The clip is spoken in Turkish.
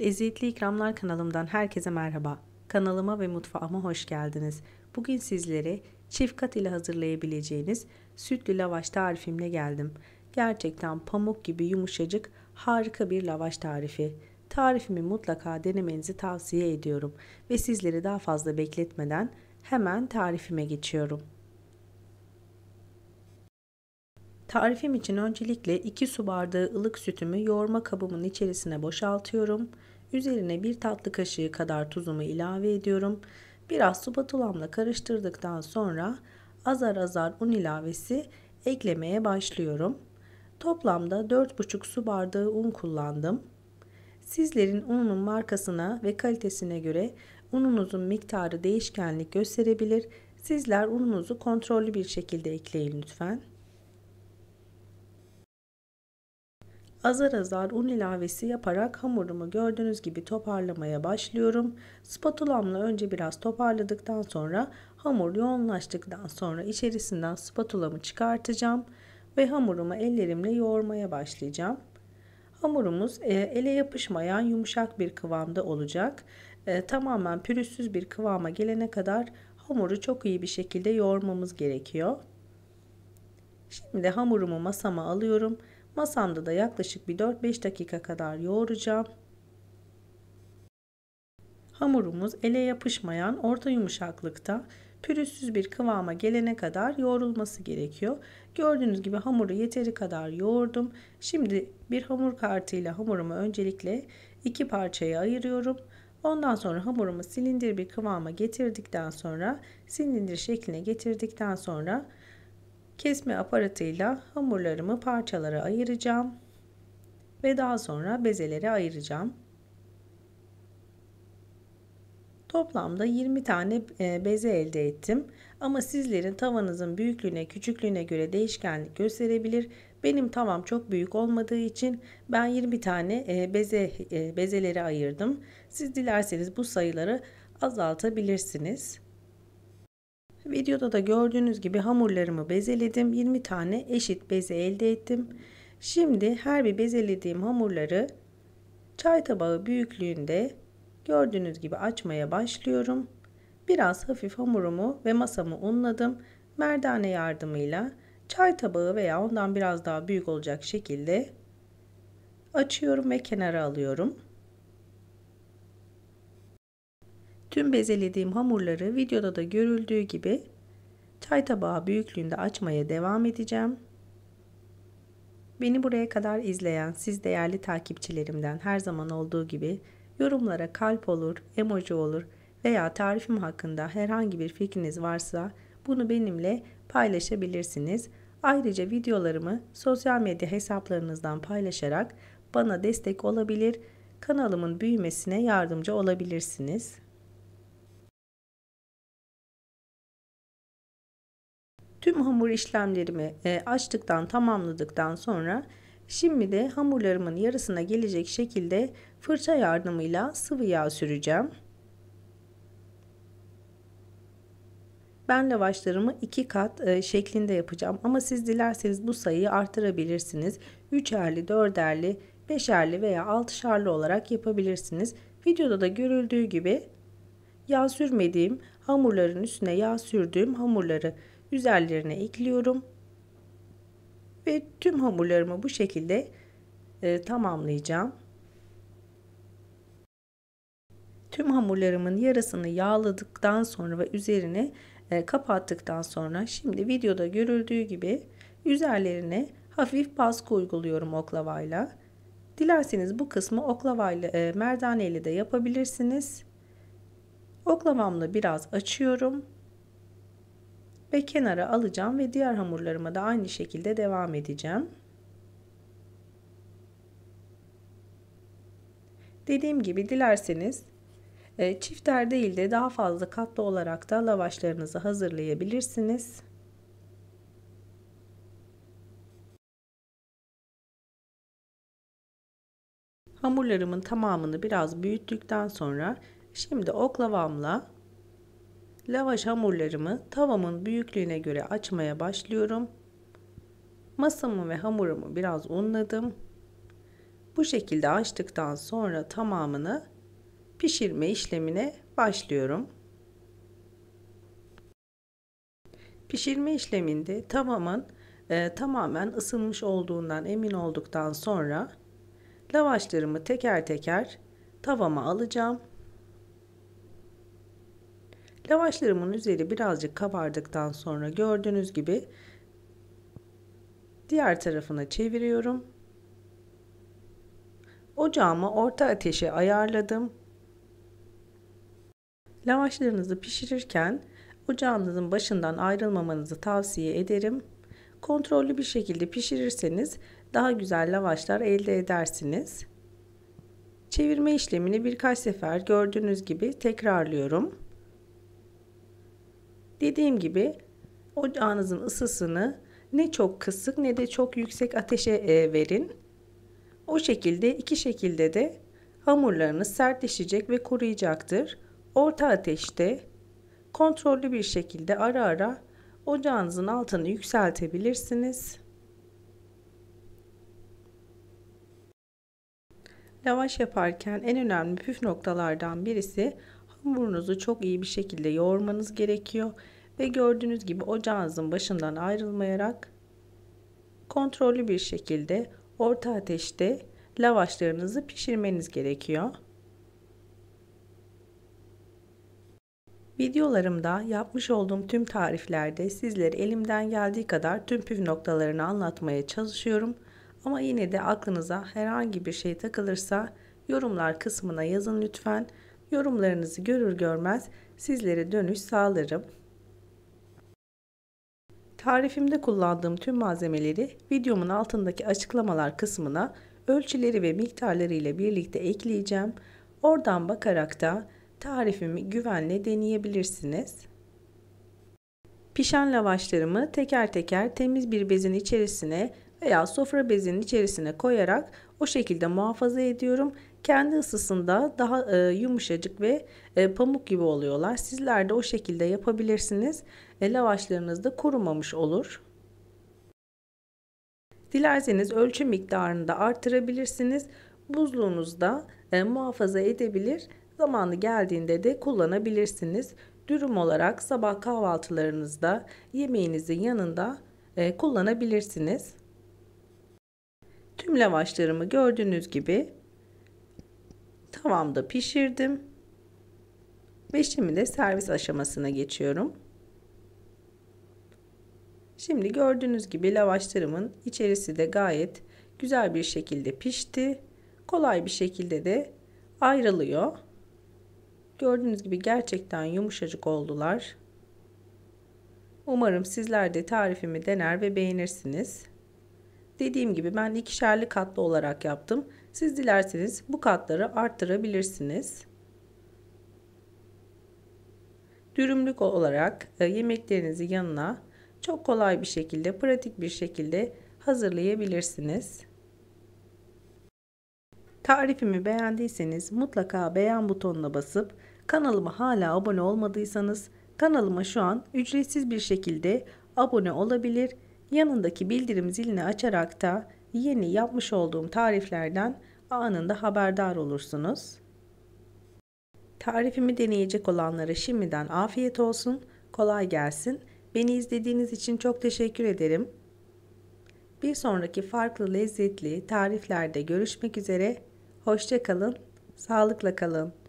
Lezzetli İkramlar kanalımdan herkese merhaba. Kanalıma ve mutfağıma hoş geldiniz. Bugün sizlere çift kat ile hazırlayabileceğiniz sütlü lavaş tarifimle geldim. Gerçekten pamuk gibi yumuşacık harika bir lavaş tarifi. Tarifimi mutlaka denemenizi tavsiye ediyorum ve sizleri daha fazla bekletmeden hemen tarifime geçiyorum. Tarifim için öncelikle 2 su bardağı ılık sütümü yoğurma kabımın içerisine boşaltıyorum. Üzerine 1 tatlı kaşığı kadar tuzumu ilave ediyorum. Biraz su batulamla karıştırdıktan sonra azar azar un ilavesi eklemeye başlıyorum. Toplamda 4,5 su bardağı un kullandım. Sizlerin ununun markasına ve kalitesine göre ununuzun miktarı değişkenlik gösterebilir. Sizler ununuzu kontrollü bir şekilde ekleyin lütfen. Azar azar un ilavesi yaparak hamurumu gördüğünüz gibi toparlamaya başlıyorum. Spatulamla önce biraz toparladıktan sonra hamur yoğunlaştıktan sonra içerisinden spatulamı çıkartacağım ve hamurumu ellerimle yoğurmaya başlayacağım. Hamurumuz e, ele yapışmayan yumuşak bir kıvamda olacak. E, tamamen pürüzsüz bir kıvama gelene kadar hamuru çok iyi bir şekilde yoğurmamız gerekiyor. Şimdi hamurumu masama alıyorum Masamda da yaklaşık bir 4-5 dakika kadar yoğuracağım. Hamurumuz ele yapışmayan orta yumuşaklıkta pürüzsüz bir kıvama gelene kadar yoğrulması gerekiyor. Gördüğünüz gibi hamuru yeteri kadar yoğurdum. Şimdi bir hamur kartıyla hamurumu öncelikle iki parçaya ayırıyorum. Ondan sonra hamurumu silindir bir kıvama getirdikten sonra silindir şekline getirdikten sonra Kesme aparatıyla hamurlarımı parçalara ayıracağım ve daha sonra bezeleri ayıracağım. Toplamda 20 tane e, beze elde ettim. Ama sizlerin tavanızın büyüklüğüne küçüklüğüne göre değişkenlik gösterebilir. Benim tavam çok büyük olmadığı için ben 20 tane e, beze e, bezeleri ayırdım. Siz dilerseniz bu sayıları azaltabilirsiniz. Videoda da gördüğünüz gibi hamurlarımı bezeledim. 20 tane eşit beze elde ettim. Şimdi her bir bezelediğim hamurları çay tabağı büyüklüğünde gördüğünüz gibi açmaya başlıyorum. Biraz hafif hamurumu ve masamı unladım. Merdane yardımıyla çay tabağı veya ondan biraz daha büyük olacak şekilde açıyorum ve kenara alıyorum. Tüm bezelediğim hamurları videoda da görüldüğü gibi çay tabağı büyüklüğünde açmaya devam edeceğim. Beni buraya kadar izleyen siz değerli takipçilerimden her zaman olduğu gibi yorumlara kalp olur, emoji olur veya tarifim hakkında herhangi bir fikriniz varsa bunu benimle paylaşabilirsiniz. Ayrıca videolarımı sosyal medya hesaplarınızdan paylaşarak bana destek olabilir, kanalımın büyümesine yardımcı olabilirsiniz. Tüm hamur işlemlerimi e, açtıktan tamamladıktan sonra şimdi de hamurlarımın yarısına gelecek şekilde fırça yardımıyla sıvı yağ süreceğim. Ben lavaşlarımı 2 kat e, şeklinde yapacağım ama siz dilerseniz bu sayıyı artırabilirsiniz. 3'erli, 4'erli, 5'erli veya 6'şarlı olarak yapabilirsiniz. Videoda da görüldüğü gibi yağ sürmediğim hamurların üstüne yağ sürdüğüm hamurları üzerlerine ekliyorum. Ve tüm hamurlarımı bu şekilde e, tamamlayacağım. Tüm hamurlarımın yarısını yağladıktan sonra ve üzerine e, kapattıktan sonra şimdi videoda görüldüğü gibi üzerlerine hafif baskı uyguluyorum oklavayla. Dilerseniz bu kısmı oklavayla e, merdane ile de yapabilirsiniz. Oklavamla biraz açıyorum ve kenara alacağım ve diğer hamurlarıma da aynı şekilde devam edeceğim. Dediğim gibi dilerseniz e, çifter değil de daha fazla katlı olarak da lavaşlarınızı hazırlayabilirsiniz. Hamurlarımın tamamını biraz büyüttükten sonra şimdi oklavamla Lavaş hamurlarımı tavamın büyüklüğüne göre açmaya başlıyorum. Masamı ve hamurumu biraz unladım. Bu şekilde açtıktan sonra tamamını pişirme işlemine başlıyorum. Pişirme işleminde tavamın e, tamamen ısınmış olduğundan emin olduktan sonra lavaşlarımı teker teker tavama alacağım Lavaşlarımın üzeri birazcık kabardıktan sonra gördüğünüz gibi diğer tarafına çeviriyorum. Ocağımı orta ateşe ayarladım. Lavaşlarınızı pişirirken ocağınızın başından ayrılmamanızı tavsiye ederim. Kontrollü bir şekilde pişirirseniz daha güzel lavaşlar elde edersiniz. Çevirme işlemini birkaç sefer gördüğünüz gibi tekrarlıyorum. Dediğim gibi ocağınızın ısısını ne çok kısık ne de çok yüksek ateşe e, verin. O şekilde iki şekilde de hamurlarınız sertleşecek ve kuruyacaktır. Orta ateşte kontrollü bir şekilde ara ara ocağınızın altını yükseltebilirsiniz. Lavaş yaparken en önemli püf noktalardan birisi hamurunuzu çok iyi bir şekilde yoğurmanız gerekiyor. Ve gördüğünüz gibi ocağınızın başından ayrılmayarak kontrollü bir şekilde orta ateşte lavaşlarınızı pişirmeniz gerekiyor. Videolarımda yapmış olduğum tüm tariflerde sizlere elimden geldiği kadar tüm püf noktalarını anlatmaya çalışıyorum. Ama yine de aklınıza herhangi bir şey takılırsa yorumlar kısmına yazın lütfen. Yorumlarınızı görür görmez sizlere dönüş sağlarım. Tarifimde kullandığım tüm malzemeleri videomun altındaki açıklamalar kısmına ölçüleri ve miktarları ile birlikte ekleyeceğim. Oradan bakarak da tarifimi güvenle deneyebilirsiniz. Pişen lavaşlarımı teker teker temiz bir bezin içerisine veya sofra bezinin içerisine koyarak o şekilde muhafaza ediyorum. Kendi ısısında daha e, yumuşacık ve e, pamuk gibi oluyorlar. Sizler de o şekilde yapabilirsiniz. E, lavaşlarınız da kurumamış olur. Dilerseniz ölçü miktarını da artırabilirsiniz. Buzluğunuzda e, muhafaza edebilir. Zamanı geldiğinde de kullanabilirsiniz. Dürüm olarak sabah kahvaltılarınızda yemeğinizin yanında e, kullanabilirsiniz. Tüm lavaşlarımı gördüğünüz gibi tavamda pişirdim. Ve şimdi de servis aşamasına geçiyorum. Şimdi gördüğünüz gibi lavaşlarımın içerisi de gayet güzel bir şekilde pişti. Kolay bir şekilde de ayrılıyor. Gördüğünüz gibi gerçekten yumuşacık oldular. Umarım sizler de tarifimi dener ve beğenirsiniz. Dediğim gibi ben ikişerli katlı olarak yaptım. Siz dilerseniz bu katları arttırabilirsiniz. Dürümlük olarak e, yemeklerinizi yanına çok kolay bir şekilde, pratik bir şekilde hazırlayabilirsiniz. Tarifimi beğendiyseniz mutlaka beğen butonuna basıp kanalıma hala abone olmadıysanız kanalıma şu an ücretsiz bir şekilde abone olabilir Yanındaki bildirim zilini açarak da yeni yapmış olduğum tariflerden anında haberdar olursunuz. Tarifimi deneyecek olanlara şimdiden afiyet olsun, kolay gelsin. Beni izlediğiniz için çok teşekkür ederim. Bir sonraki farklı lezzetli tariflerde görüşmek üzere. Hoşçakalın, sağlıkla kalın.